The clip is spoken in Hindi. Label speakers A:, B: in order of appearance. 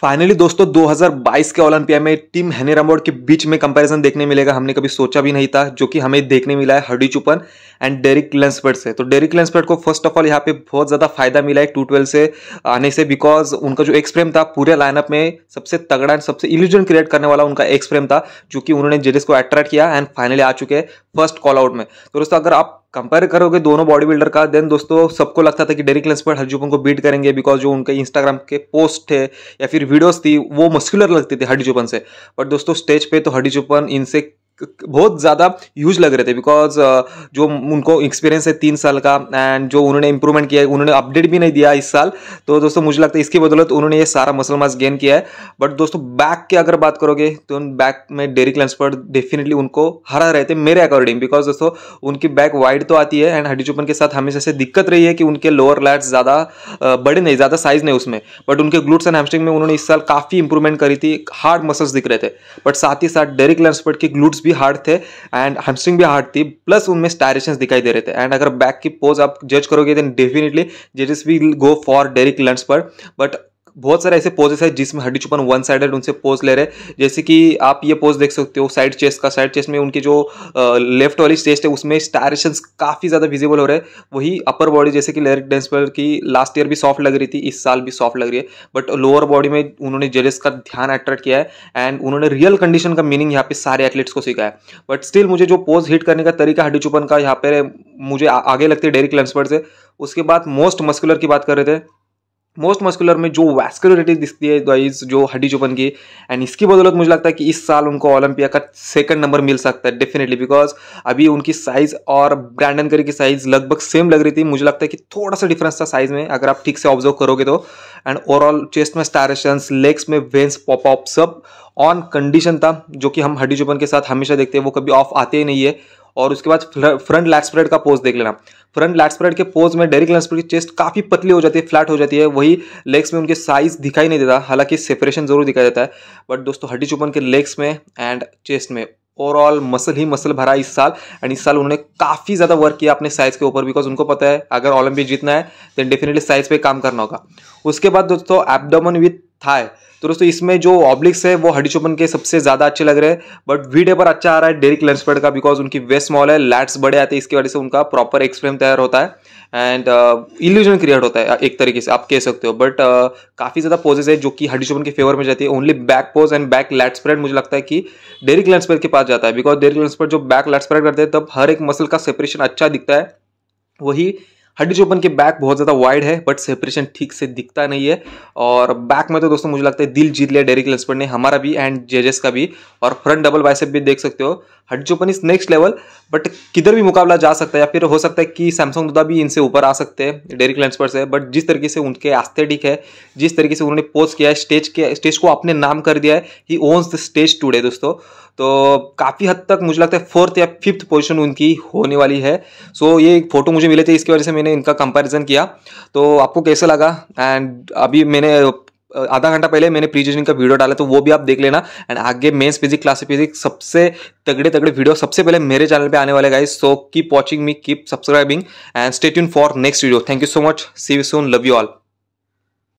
A: फाइनली दोस्तों 2022 के ओलंपिया में टीम हेनी रामबोर्ड के बीच में कंपैरिजन देखने मिलेगा हमने कभी सोचा भी नहीं था जो कि हमें देखने मिला है हडी चुपन एंड डेरिक लेंसपर्ट से तो डेरिक लेंसपर्ट को फर्स्ट ऑफ ऑल यहाँ पे बहुत ज़्यादा फायदा मिला है टू ट्वेल्व से आने से बिकॉज उनका जो एक्स फ्रेम था पूरे लाइनअप में सबसे तगड़ा एंड सबसे इल्यूजन क्रिएट करने वाला उनका एक्स फ्रेम था जो कि उन्होंने जेडिस को अट्रैक्ट किया एंड फाइनली आ चुके हैं फर्स्ट कॉल आउट में तो दोस्तों अगर आप कंपेयर करोगे दोनों बॉडी बिल्डर का देन दोस्तों सबको लगता था कि डेरिक लेंसपर्ट हरजूपन को बीट करेंगे बिकॉज जो उनके इंस्टाग्राम के पोस्ट थे या फिर वीडियोस थी वो मस्कुलर लगती थी चुपन से बट दोस्तों स्टेज पे तो हरजूपन इनसे बहुत ज़्यादा यूज लग रहे थे बिकॉज uh, जो उनको एक्सपीरियंस है तीन साल का एंड जो उन्होंने इंप्रूवमेंट किया है उन्होंने अपडेट भी नहीं दिया इस साल तो दोस्तों मुझे लगता है इसकी बदौलत उन्होंने ये सारा मसल मास गेन किया है बट दोस्तों बैक की अगर बात करोगे तो उन बैक में डेरिक लंसफर्ड डेफिनेटली उनको हरा रहे थे मेरे अकॉर्डिंग बिकॉज दोस्तों उनकी बैक वाइड तो आती है एंड हड्डी चुपन के साथ हमेशा से दिक्कत रही है कि उनके लोअर लैट्स ज़्यादा uh, बड़े नहीं ज़्यादा साइज नहीं उसमें बट उनके ग्लूट्स एंड हेमस्टिंग में उन्होंने इस साल काफ़ी इंप्रूवमेंट करी थी हार्ड मसल्स दिख रहे थे बट साथ ही साथ डेरी लंसफर्ड के ग्लूट्स भी हार्ड थे एंड हैमस्ट्रिंग भी हार्ड थी प्लस उनमें स्टारेशन दिखाई दे रहे थे एंड अगर बैक की पोज आप जज करोगे देन डेफिनेटली जजेस विल गो फॉर डेरिक लंड्स पर बट बहुत सारे ऐसे पोजेस है जिसमें हड्डी छुपन वन साइडेड उनसे पोज ले रहे हैं जैसे कि आप ये पोज देख सकते हो साइड चेस्ट का साइड चेस्ट में उनकी जो लेफ्ट वाली चेस्ट है उसमें स्टारेशन काफ़ी ज़्यादा विजिबल हो रहे हैं वही अपर बॉडी जैसे कि लेरिक डेंस की लास्ट ईयर भी सॉफ्ट लग रही थी इस साल भी सॉफ्ट लग रही है बट लोअर बॉडी में उन्होंने जजेस का ध्यान अट्रैक्ट किया है एंड उन्होंने रियल कंडीशन का मीनिंग यहाँ पे सारे एथलीट्स को सिखाया बट स्टिल मुझे जो पोज हिट करने का तरीका हड्डी चुपन का यहाँ पे मुझे आगे लगते है डेरिक लेंसपर्ट से उसके बाद मोस्ट मस्कुलर की बात कर रहे थे मोस्ट मस्कुलर में जो वैस्कुलरिटी दिखती है गाइज जो हड्डी चुपन की एंड इसकी बदौलत मुझे लगता है कि इस साल उनको ओलंपिया का सेकंड नंबर मिल सकता है डेफिनेटली बिकॉज अभी उनकी साइज और ब्रांडन करी की साइज लगभग सेम लग रही थी मुझे लगता है कि थोड़ा सा डिफरेंस था साइज में अगर आप ठीक से ऑब्जर्व करोगे तो एंड ओवरऑल चेस्ट में स्टारेशन लेग्स में वेंस पॉप ऑप सब ऑन कंडीशन था जो कि हम हड्डी चुपन के साथ हमेशा देखते हैं वो कभी ऑफ आते ही नहीं है और उसके बाद फ्रंट लैग स्प्रेड का पोज देख लेना फ्रंट लैग स्प्रेड के पोज में डेरिक लैंसफोर्ड की चेस्ट काफ़ी पतली हो जाती है फ्लैट हो जाती है वही लेग्स में उनके साइज दिखाई नहीं देता हालांकि सेपरेशन जरूर दिखाई देता है बट दोस्तों हड्डी चुपन के लेग्स में एंड चेस्ट में ओवरऑल मसल ही मसल भरा इस साल एंड इस साल उन्होंने काफ़ी ज़्यादा वर्क किया अपने साइज़ के ऊपर बिकॉज उनको पता है अगर ओलंपिक जीतना है देन डेफिनेटली साइज़ पे काम करना होगा उसके बाद दोस्तों एबडोमन विथ थाय तो दोस्तों इसमें जो ऑब्लिक्स है वो हड्डी चोपन के सबसे ज़्यादा अच्छे लग रहे हैं बट वीडियो पर अच्छा आ रहा है डेरिक लेंसपेड का बिकॉज उनकी वेस्ट स्मॉल है लैट्स बड़े आते हैं इसकी वजह से उनका प्रॉपर एक्सप्रेम तैयार होता है एंड इल्यूजन क्रिएट होता है एक तरीके से आप कह सकते हो बट uh, काफ़ी ज़्यादा पोजेज है जो कि हड्डी चोपन के फेवर में जाती है only back pose and back lat spread मुझे लगता है कि डेरिक लेंसपेड के पास जाता है बिकॉज डेरिक लेंसपेड जो बैक लैट स्प्रेड करते हैं तब हर एक मसल का सेपरेशन अच्छा दिखता है वही हड्डी चोपन के बैक बहुत ज़्यादा वाइड है बट सेपरेशन ठीक से दिखता नहीं है और बैक में तो दोस्तों मुझे लगता है दिल जीत लिया डेरिक लेस्पर ने हमारा भी एंड जेजेस का भी और फ्रंट डबल बाइसेप भी देख सकते हो Hadi Choopan is next level but किधर भी मुकाबला जा सकता है या फिर हो सकता है कि सैमसंग दुदा भी इनसे ऊपर आ सकते हैं डेरिक लेंसपर से बट जिस तरीके से उनके एस्थेटिक है जिस तरीके से उन्होंने पोस्ट किया है स्टेज के स्टेज को अपने नाम कर दिया है he owns the stage today दोस्तों तो काफ़ी हद तक मुझे लगता है फोर्थ या फिफ्थ पोजीशन उनकी होने वाली है सो so, ये फोटो मुझे मिले थे इसकी वजह से मैंने इनका कंपैरिजन किया तो आपको कैसे लगा एंड अभी मैंने आधा घंटा पहले मैंने प्री का वीडियो डाला तो वो भी आप देख लेना एंड आगे मेंस फिजिक्स क्लास फिजिक्स सबसे तगड़े तगड़े वीडियो सबसे पहले मेरे चैनल पर आने वाले guys so keep watching me keep subscribing and stay tuned for next video thank you so much see we soon love you all